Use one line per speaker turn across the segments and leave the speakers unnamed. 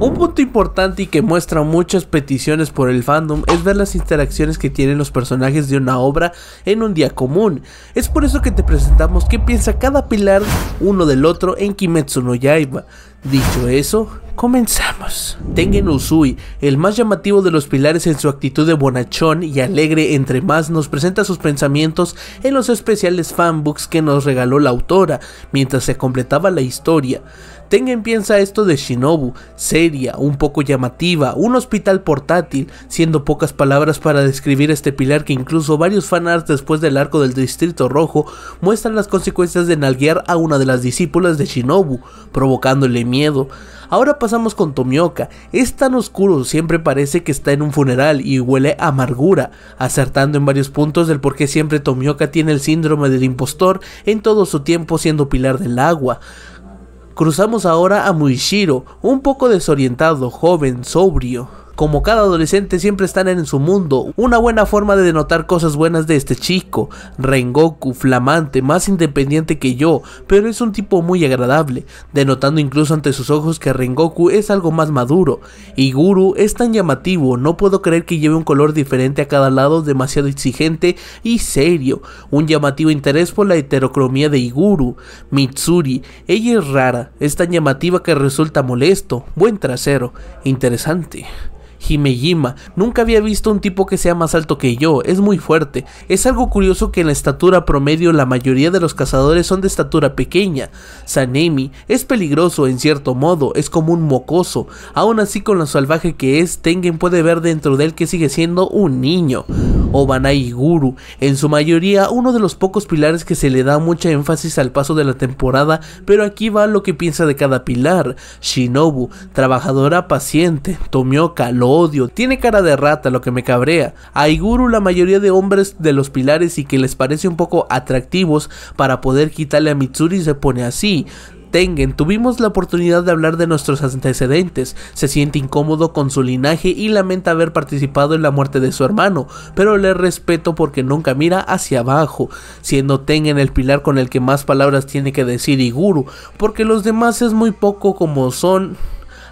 Un punto importante y que muestra muchas peticiones por el fandom es ver las interacciones que tienen los personajes de una obra en un día común. Es por eso que te presentamos qué piensa cada pilar uno del otro en Kimetsu no Yaiba. Dicho eso, comenzamos. Tengen Usui, el más llamativo de los pilares en su actitud de bonachón y alegre entre más, nos presenta sus pensamientos en los especiales fanbooks que nos regaló la autora mientras se completaba la historia en piensa esto de Shinobu, seria, un poco llamativa, un hospital portátil, siendo pocas palabras para describir este pilar que incluso varios fanarts después del arco del Distrito Rojo muestran las consecuencias de nalguear a una de las discípulas de Shinobu, provocándole miedo. Ahora pasamos con Tomioka, es tan oscuro, siempre parece que está en un funeral y huele amargura, acertando en varios puntos del por qué siempre Tomioka tiene el síndrome del impostor en todo su tiempo siendo pilar del agua. Cruzamos ahora a Muishiro, un poco desorientado, joven, sobrio. Como cada adolescente siempre están en su mundo, una buena forma de denotar cosas buenas de este chico. Rengoku, flamante, más independiente que yo, pero es un tipo muy agradable, denotando incluso ante sus ojos que Rengoku es algo más maduro. Iguru, es tan llamativo, no puedo creer que lleve un color diferente a cada lado, demasiado exigente y serio. Un llamativo interés por la heterocromía de Iguru. Mitsuri, ella es rara, es tan llamativa que resulta molesto, buen trasero, interesante. Himejima. Nunca había visto un tipo que sea más alto que yo, es muy fuerte. Es algo curioso que en la estatura promedio la mayoría de los cazadores son de estatura pequeña. Sanemi es peligroso en cierto modo, es como un mocoso. Aún así con lo salvaje que es, Tengen puede ver dentro de él que sigue siendo un niño. Obanai Guru, en su mayoría uno de los pocos pilares que se le da mucha énfasis al paso de la temporada, pero aquí va lo que piensa de cada pilar. Shinobu, trabajadora paciente, Tomioka, lo odio, tiene cara de rata, lo que me cabrea. A Iguru la mayoría de hombres de los pilares y que les parece un poco atractivos para poder quitarle a Mitsuri se pone así. Tengen, tuvimos la oportunidad de hablar de nuestros antecedentes, se siente incómodo con su linaje y lamenta haber participado en la muerte de su hermano, pero le respeto porque nunca mira hacia abajo, siendo Tengen el pilar con el que más palabras tiene que decir Iguru, porque los demás es muy poco como son...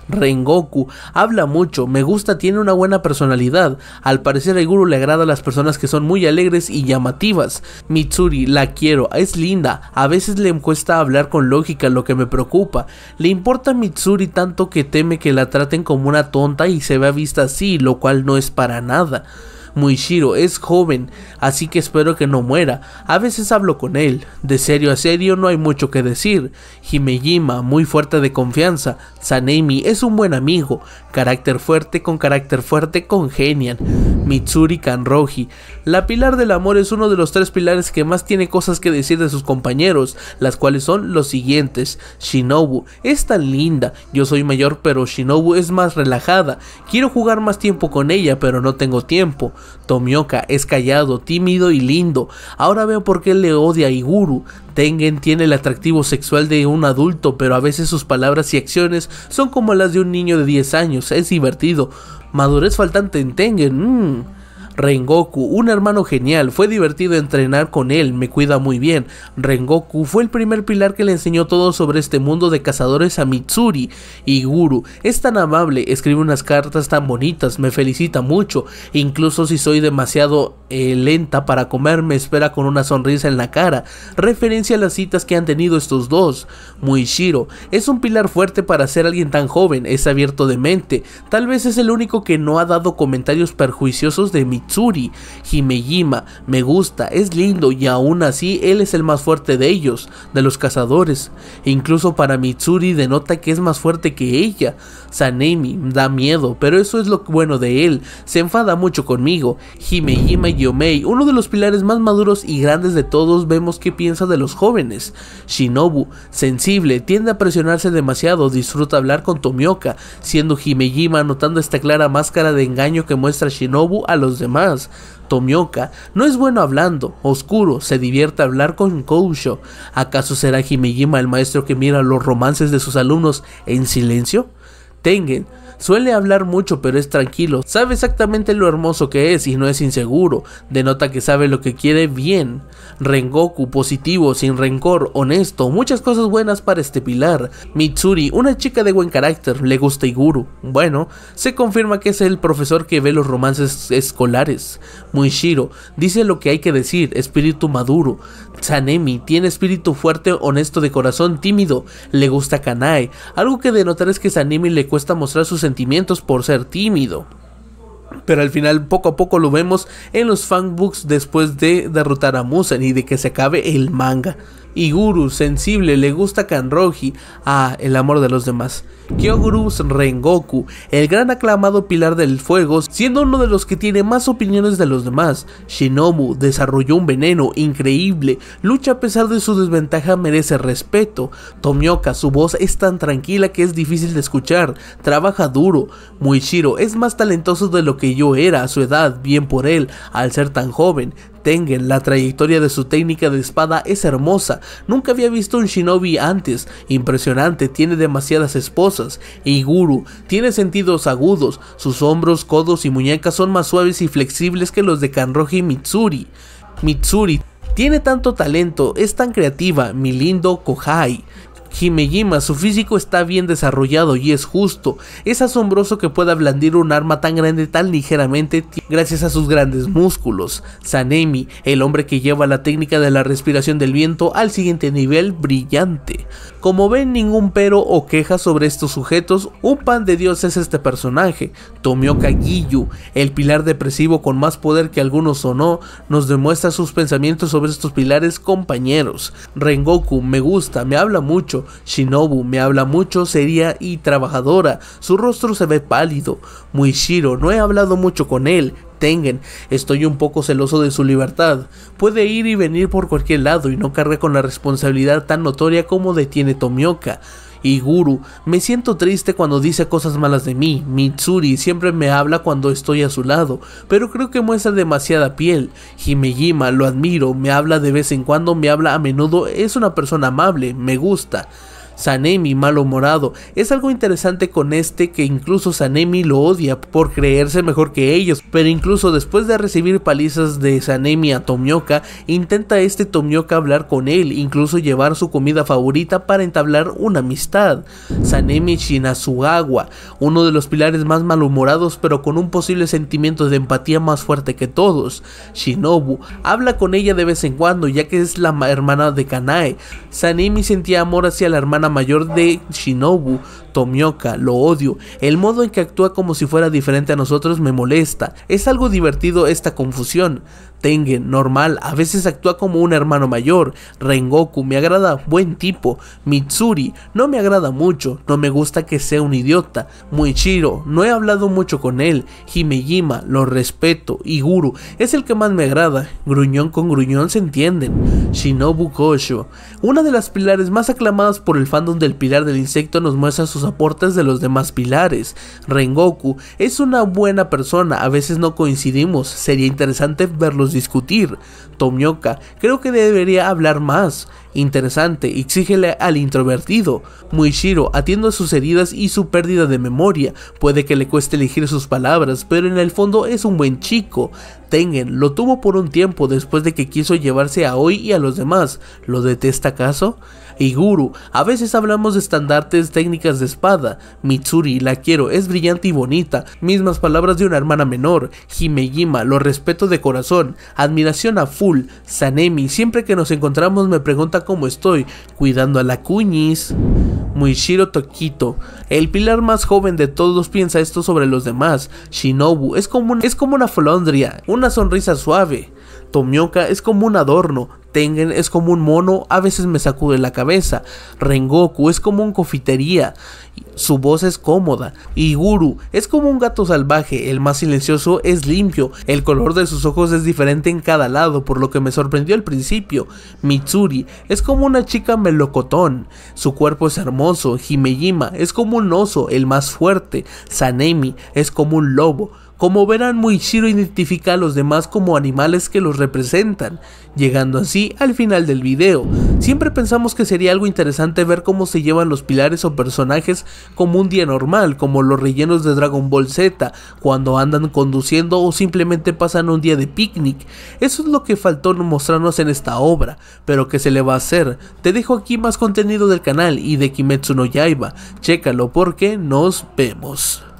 Rengoku. Habla mucho, me gusta, tiene una buena personalidad. Al parecer a Guru le agrada a las personas que son muy alegres y llamativas. Mitsuri, la quiero, es linda. A veces le cuesta hablar con lógica, lo que me preocupa. Le importa a Mitsuri tanto que teme que la traten como una tonta y se vea vista así, lo cual no es para nada. Muishiro es joven, así que espero que no muera. A veces hablo con él. De serio a serio no hay mucho que decir. Himejima, muy fuerte de confianza. Sanemi es un buen amigo. Carácter fuerte con carácter fuerte congenian. Mitsuri Kanroji. La pilar del amor es uno de los tres pilares que más tiene cosas que decir de sus compañeros, las cuales son los siguientes. Shinobu es tan linda, yo soy mayor pero Shinobu es más relajada, quiero jugar más tiempo con ella pero no tengo tiempo. Tomioka es callado, tímido y lindo, ahora veo por qué le odia a Iguru. Tengen tiene el atractivo sexual de un adulto pero a veces sus palabras y acciones son como las de un niño de 10 años, es divertido. Madurez faltante en Tengen, mm. Rengoku, un hermano genial, fue divertido entrenar con él, me cuida muy bien. Rengoku fue el primer pilar que le enseñó todo sobre este mundo de cazadores a Mitsuri. Y Guru es tan amable, escribe unas cartas tan bonitas, me felicita mucho, incluso si soy demasiado eh, lenta para comer, me espera con una sonrisa en la cara, referencia a las citas que han tenido estos dos. Muishiro es un pilar fuerte para ser alguien tan joven, es abierto de mente, tal vez es el único que no ha dado comentarios perjuiciosos de Mitsuri Mitsuri, Himejima, me gusta, es lindo y aún así él es el más fuerte de ellos, de los cazadores. E incluso para Mitsuri denota que es más fuerte que ella. Sanemi da miedo, pero eso es lo bueno de él, se enfada mucho conmigo. Himejima Yomei, uno de los pilares más maduros y grandes de todos, vemos qué piensa de los jóvenes. Shinobu, sensible, tiende a presionarse demasiado, disfruta hablar con Tomioka, siendo Himejima notando esta clara máscara de engaño que muestra Shinobu a los demás. Tomioka no es bueno hablando, oscuro, se divierte hablar con Kousho. ¿Acaso será Himejima el maestro que mira los romances de sus alumnos en silencio? Tengen Suele hablar mucho pero es tranquilo, sabe exactamente lo hermoso que es y no es inseguro, denota que sabe lo que quiere bien. Rengoku, positivo, sin rencor, honesto, muchas cosas buenas para este pilar. Mitsuri, una chica de buen carácter, le gusta Iguru. Bueno, se confirma que es el profesor que ve los romances escolares. Muishiro, dice lo que hay que decir, espíritu maduro. Sanemi, tiene espíritu fuerte, honesto de corazón, tímido, le gusta Kanae. Algo que denotar es que Sanemi le cuesta mostrar sus sentimientos por ser tímido. Pero al final poco a poco lo vemos en los fanbooks después de derrotar a Musen y de que se acabe el manga. Guru sensible, le gusta Kanroji, ah, el amor de los demás. Kyoguru Rengoku, el gran aclamado pilar del fuego, siendo uno de los que tiene más opiniones de los demás. Shinobu desarrolló un veneno increíble, lucha a pesar de su desventaja, merece respeto. Tomioka, su voz es tan tranquila que es difícil de escuchar, trabaja duro. Muishiro es más talentoso de lo que yo era a su edad, bien por él, al ser tan joven. Tengen, la trayectoria de su técnica de espada es hermosa, nunca había visto un shinobi antes, impresionante, tiene demasiadas esposas, Iguru, tiene sentidos agudos, sus hombros, codos y muñecas son más suaves y flexibles que los de Kanroji Mitsuri. Mitsuri tiene tanto talento, es tan creativa, mi lindo Kohai. Himejima, su físico está bien desarrollado y es justo. Es asombroso que pueda blandir un arma tan grande tan ligeramente gracias a sus grandes músculos. Sanemi, el hombre que lleva la técnica de la respiración del viento al siguiente nivel brillante. Como ven, ningún pero o queja sobre estos sujetos, un pan de Dios es este personaje. Tomioka Giyu, el pilar depresivo con más poder que algunos o no, nos demuestra sus pensamientos sobre estos pilares compañeros. Rengoku, me gusta, me habla mucho, Shinobu me habla mucho, seria y trabajadora. Su rostro se ve pálido. Muishiro, no he hablado mucho con él. Tengen, estoy un poco celoso de su libertad. Puede ir y venir por cualquier lado y no carga con la responsabilidad tan notoria como detiene Tomioka y Guru. Me siento triste cuando dice cosas malas de mí. Mitsuri siempre me habla cuando estoy a su lado, pero creo que muestra demasiada piel. Himejima lo admiro, me habla de vez en cuando, me habla a menudo, es una persona amable, me gusta. Sanemi malhumorado. Es algo interesante con este que incluso Sanemi lo odia por creerse mejor que ellos, pero incluso después de recibir palizas de Sanemi a Tomioka, intenta este Tomioka hablar con él, incluso llevar su comida favorita para entablar una amistad. Sanemi Shinazugawa, uno de los pilares más malhumorados pero con un posible sentimiento de empatía más fuerte que todos. Shinobu habla con ella de vez en cuando ya que es la hermana de Kanae. Sanemi sentía amor hacia la hermana mayor de Shinobu, Tomioka, lo odio. El modo en que actúa como si fuera diferente a nosotros me molesta. Es algo divertido esta confusión. Tengen, normal, a veces actúa como un hermano mayor. Rengoku, me agrada, buen tipo. Mitsuri, no me agrada mucho, no me gusta que sea un idiota. Muichiro, no he hablado mucho con él. Himejima, lo respeto. Iguru, es el que más me agrada. Gruñón con gruñón se entienden. Shinobu Kosho, una de las pilares más aclamadas por el fandom del Pilar del Insecto, nos muestra sus aportes de los demás pilares. Rengoku es una buena persona, a veces no coincidimos, sería interesante verlos discutir. Tomioka, creo que debería hablar más. Interesante, exígele al introvertido. Muishiro, atiendo a sus heridas y su pérdida de memoria. Puede que le cueste elegir sus palabras, pero en el fondo es un buen chico. Tengen, lo tuvo por un tiempo después de que quiso llevarse a Hoy y a los demás. ¿Lo detesta acaso? y Guru. A veces hablamos de estandartes, técnicas de espada. Mitsuri, la quiero, es brillante y bonita. Mismas palabras de una hermana menor. Himejima, lo respeto de corazón. Admiración a full. Sanemi, siempre que nos encontramos me pregunta cómo estoy, cuidando a la cuñis. Muishiro Tokito, el pilar más joven de todos piensa esto sobre los demás. Shinobu es como, es como una flondria, una sonrisa suave. Tomioka es como un adorno, Tengen es como un mono, a veces me sacude la cabeza. Rengoku es como un cofitería, su voz es cómoda. Iguru es como un gato salvaje, el más silencioso es limpio, el color de sus ojos es diferente en cada lado, por lo que me sorprendió al principio. Mitsuri es como una chica melocotón, su cuerpo es hermoso. Himejima es como un oso, el más fuerte. Sanemi es como un lobo. Como verán, Muichiro identifica a los demás como animales que los representan, llegando así al final del video. Siempre pensamos que sería algo interesante ver cómo se llevan los pilares o personajes como un día normal, como los rellenos de Dragon Ball Z, cuando andan conduciendo o simplemente pasan un día de picnic. Eso es lo que faltó mostrarnos en esta obra, pero que se le va a hacer? Te dejo aquí más contenido del canal y de Kimetsu no Yaiba, chécalo porque nos vemos.